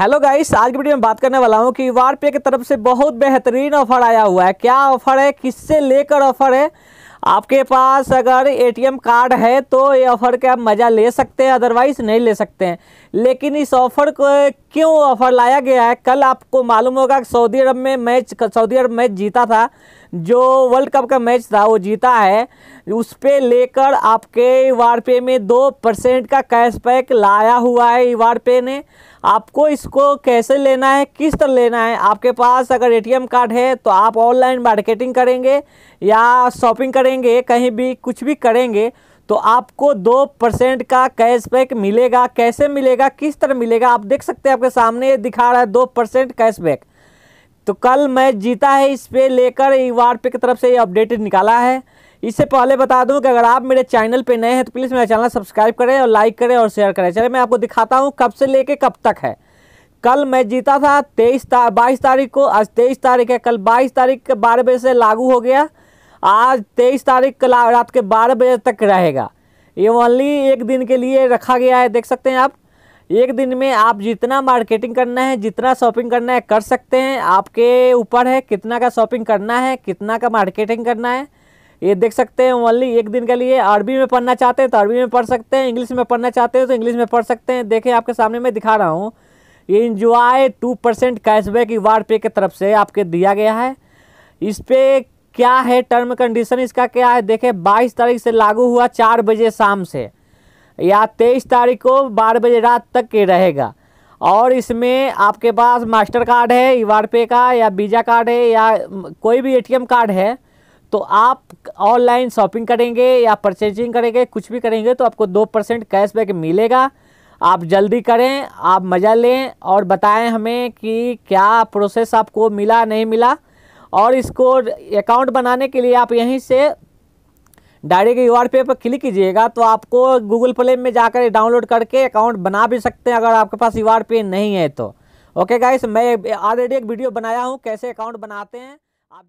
hello guys आज की video में बात करने वाला हूँ कि वार पे की तरफ से बहुत बेहतरीन ऑफर आया हुआ है क्या ऑफर है किससे लेकर ऑफर है आपके पास अगर एटीएम कार्ड है तो ये ऑफ़र का आप मज़ा ले सकते हैं अदरवाइज़ नहीं ले सकते हैं लेकिन इस ऑफ़र को क्यों ऑफ़र लाया गया है कल आपको मालूम होगा सऊदी अरब में मैच सऊदी अरब मैच जीता था जो वर्ल्ड कप का मैच था वो जीता है उस पर लेकर आपके वार पे में दो परसेंट का कैशबैक लाया हुआ है वार पे ने आपको इसको कैसे लेना है किस तरह लेना है आपके पास अगर एटीएम कार्ड है तो आप ऑनलाइन मार्केटिंग करेंगे या शॉपिंग करेंगे कहीं भी कुछ भी करेंगे तो आपको दो परसेंट का कैशबैक मिलेगा कैसे मिलेगा किस तरह मिलेगा आप देख सकते हैं आपके सामने ये दिखा रहा है दो परसेंट कैशबैक तो कल मैच जीता है इस पे लेकर वार पे की तरफ से ये अपडेट निकाला है इससे पहले बता दूं कि अगर आप मेरे चैनल पे नए हैं तो प्लीज़ मेरा चैनल सब्सक्राइब करें और लाइक करें और शेयर करें चलिए मैं आपको दिखाता हूँ कब से लेके कब तक है कल मैच जीता था तेईस बाईस तारीख को आज तेईस तारीख है कल बाईस तारीख के बारह बजे से लागू हो गया आज तेईस तारीख रात के बारह बजे तक रहेगा ये ओनली एक दिन के लिए रखा गया है देख सकते हैं आप एक दिन में आप जितना मार्केटिंग करना है जितना शॉपिंग करना है कर सकते हैं आपके ऊपर है कितना का शॉपिंग करना है कितना का मार्केटिंग करना है ये देख सकते हैं ओनली एक दिन के लिए अरबी में पढ़ना चाहते हैं तो अरबी में पढ़ सकते हैं इंग्लिश में पढ़ना चाहते हैं तो इंग्लिश में पढ़ सकते हैं देखें आपके सामने मैं दिखा रहा हूँ ये enjoy two percent cashback ward pay की तरफ से आपके दिया गया है इस पर क्या है टर्म कंडीशन इसका क्या है देखें बाईस तारीख से लागू हुआ चार बजे शाम से या तेईस तारीख को बारह बजे रात तक के रहेगा और इसमें आपके पास मास्टर कार्ड है यू पे का या वीज़ा कार्ड है या कोई भी एटीएम कार्ड है तो आप ऑनलाइन शॉपिंग करेंगे या परचेजिंग करेंगे कुछ भी करेंगे तो आपको दो परसेंट कैशबैक मिलेगा आप जल्दी करें आप मज़ा लें और बताएं हमें कि क्या प्रोसेस आपको मिला नहीं मिला और इसको अकाउंट बनाने के लिए आप यहीं से डायरेक्ट यू आर पे पर क्लिक कीजिएगा तो आपको गूगल प्ले में जाकर डाउनलोड करके अकाउंट बना भी सकते हैं अगर आपके पास यू आर पे नहीं है तो ओके गाइस मैं ऑलरेडी एक वीडियो बनाया हूँ कैसे अकाउंट बनाते हैं आप